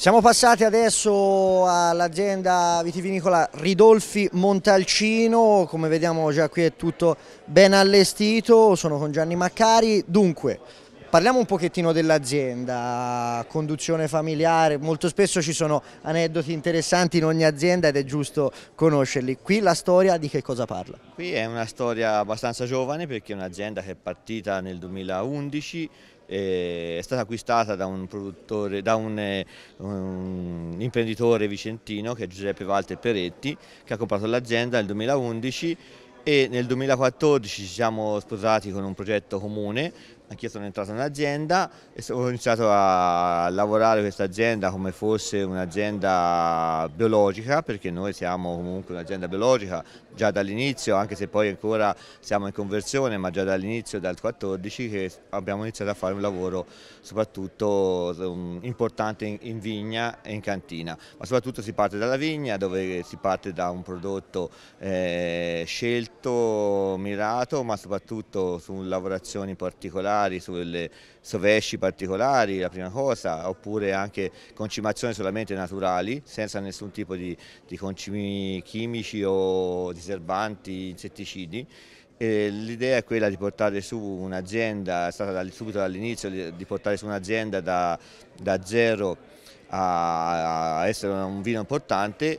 Siamo passati adesso all'azienda vitivinicola Ridolfi Montalcino, come vediamo già qui è tutto ben allestito, sono con Gianni Maccari. Dunque, parliamo un pochettino dell'azienda, conduzione familiare, molto spesso ci sono aneddoti interessanti in ogni azienda ed è giusto conoscerli. Qui la storia di che cosa parla? Qui è una storia abbastanza giovane perché è un'azienda che è partita nel 2011 eh, è stata acquistata da, un, da un, eh, un, imprenditore vicentino che è Giuseppe Walter Peretti che ha comprato l'azienda nel 2011 e nel 2014 ci siamo sposati con un progetto comune, anch'io sono entrato in azienda e ho iniziato a lavorare questa azienda come fosse un'azienda biologica perché noi siamo comunque un'azienda biologica già dall'inizio, anche se poi ancora siamo in conversione, ma già dall'inizio, dal 14, che abbiamo iniziato a fare un lavoro soprattutto um, importante in, vigna e in cantina, ma soprattutto si parte dalla vigna dove si parte da un prodotto eh, scelto, mirato, ma soprattutto su lavorazioni particolari, sulle sovesci particolari, la prima cosa, oppure anche concimazioni solamente naturali, senza nessun tipo di, di concimi chimici o diserbanti, insetticidi. L'idea è quella di portare su un'azienda, è stata subito dall'inizio di portare su un'azienda da, da zero a essere un vino importante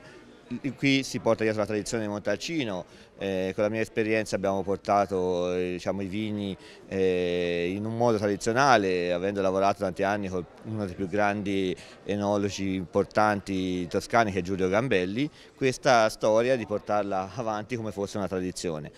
Qui si porta dietro la tradizione di Montalcino, eh, con la mia esperienza abbiamo portato eh, diciamo, i vini eh, in un modo tradizionale, avendo lavorato tanti anni con uno dei più grandi enologi importanti toscani che è Giulio Gambelli, questa storia di portarla avanti come fosse una tradizione.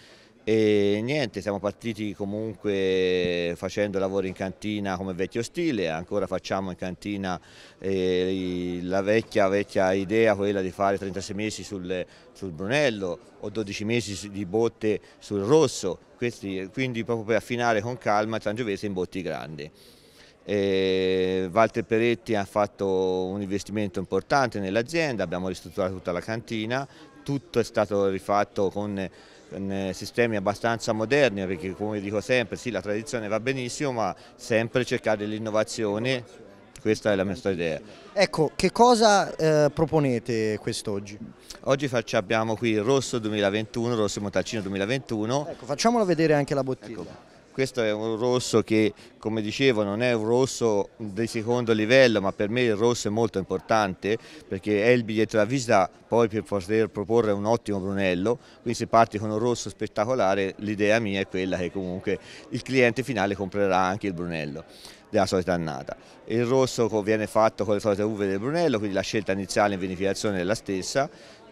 E niente, siamo partiti comunque facendo lavori in cantina come vecchio stile, ancora facciamo in cantina eh, la vecchia, vecchia, idea, quella di fare 36 mesi sul, sul Brunello o 12 mesi di botte sul rosso, Questi, quindi proprio per affinare con calma il Sangiovese in botti grandi. E Walter Peretti ha fatto un investimento importante nell'azienda, abbiamo ristrutturato tutta la cantina, tutto è stato rifatto con con eh, sistemi abbastanza moderni perché come dico sempre sì la tradizione va benissimo ma sempre cercare l'innovazione questa è la nostra idea. Ecco, che cosa eh, proponete quest'oggi? Oggi abbiamo qui il rosso 2021, rosso montalcino 2021. Ecco, facciamolo vedere anche la bottiglia. Ecco questo è un rosso che come dicevo non è un rosso di secondo livello ma per me il rosso è molto importante perché è il biglietto da visita poi per poter proporre un ottimo Brunello quindi se parti con un rosso spettacolare l'idea mia è quella che comunque il cliente finale comprerà anche il Brunello della solita annata. Il rosso viene fatto con le solite uve del Brunello, quindi la scelta iniziale in vinificazione è la stessa,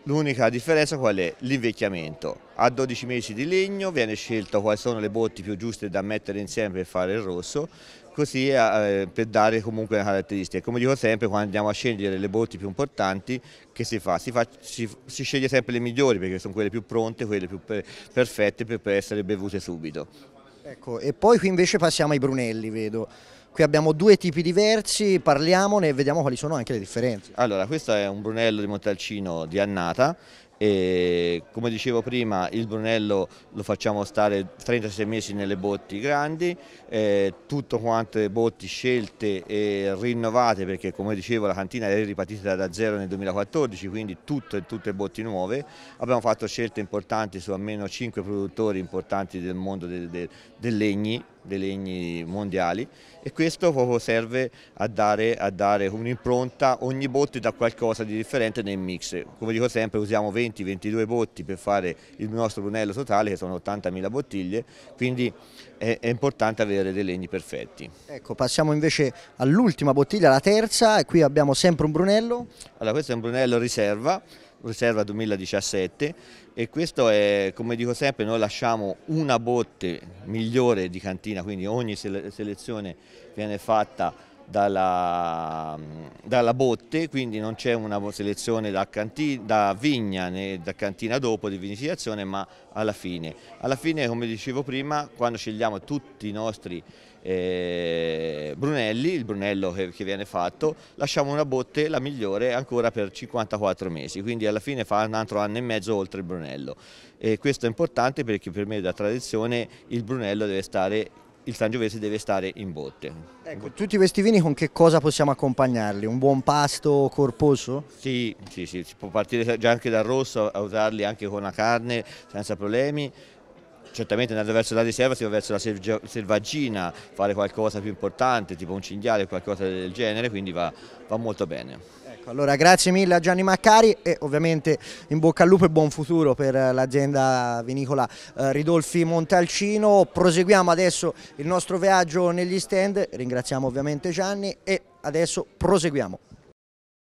L'unica differenza qual è? L'invecchiamento. A 12 mesi di legno viene scelto quali sono le botti più giuste da mettere insieme per fare il rosso, così eh, eh, per dare comunque le caratteristiche. Come dico sempre, quando andiamo a scegliere le botti più importanti, che si fa? Si, fa, si, si sceglie sempre le migliori perché sono quelle più pronte, quelle più per, perfette per, per essere bevute subito. Ecco, e poi qui invece passiamo ai Brunelli, vedo. Qui abbiamo due tipi diversi, parliamone e vediamo quali sono anche le differenze. Allora, questo è un Brunello di Montalcino di annata. E come dicevo prima, il Brunello lo facciamo stare 36 mesi nelle botti grandi, eh, tutto quante botti scelte e rinnovate perché come dicevo la cantina è ripartita da zero nel 2014, quindi tutte, tutte botti nuove. Abbiamo fatto scelte importanti su almeno 5 produttori importanti del mondo del, del, del legni dei legni mondiali e questo proprio serve a dare, a dare un'impronta, ogni botte dà qualcosa di differente nel mix, come dico sempre usiamo 20-22 botti per fare il nostro brunello totale che sono 80.000 bottiglie, quindi è, è, importante avere dei legni perfetti. Ecco, passiamo invece all'ultima bottiglia, la terza, e qui abbiamo sempre un brunello. Allora questo è un brunello riserva Riserva 2017 e questo è, come dico sempre, noi lasciamo una botte migliore di cantina, quindi ogni selezione viene fatta dalla, dalla botte, quindi non c'è una selezione da, cantina, da, vigna né da cantina dopo di vinificazione, ma alla fine. Alla fine, come dicevo prima, quando scegliamo tutti i nostri eh, Brunelli, il Brunello che, che, viene fatto, lasciamo una botte, la migliore, ancora per 54 mesi, quindi alla fine fa un altro anno e mezzo oltre il Brunello. E questo è importante perché per me da tradizione il Brunello deve stare il Sangiovese deve stare in botte. Ecco, tutti questi vini con che cosa possiamo accompagnarli? Un buon pasto corposo? Sì, sì, sì, si può partire già anche dal rosso, a usarli anche con la carne senza problemi. Certamente andando verso la riserva si va verso la selvaggina, fare qualcosa più importante, tipo un cinghiale o qualcosa del genere, quindi va, va molto bene. Ecco, allora grazie mille a Gianni Maccari e ovviamente in bocca al lupo e buon futuro per eh, l'azienda vinicola eh, Ridolfi Montalcino. Proseguiamo adesso il nostro viaggio negli stand, ringraziamo ovviamente Gianni e adesso proseguiamo.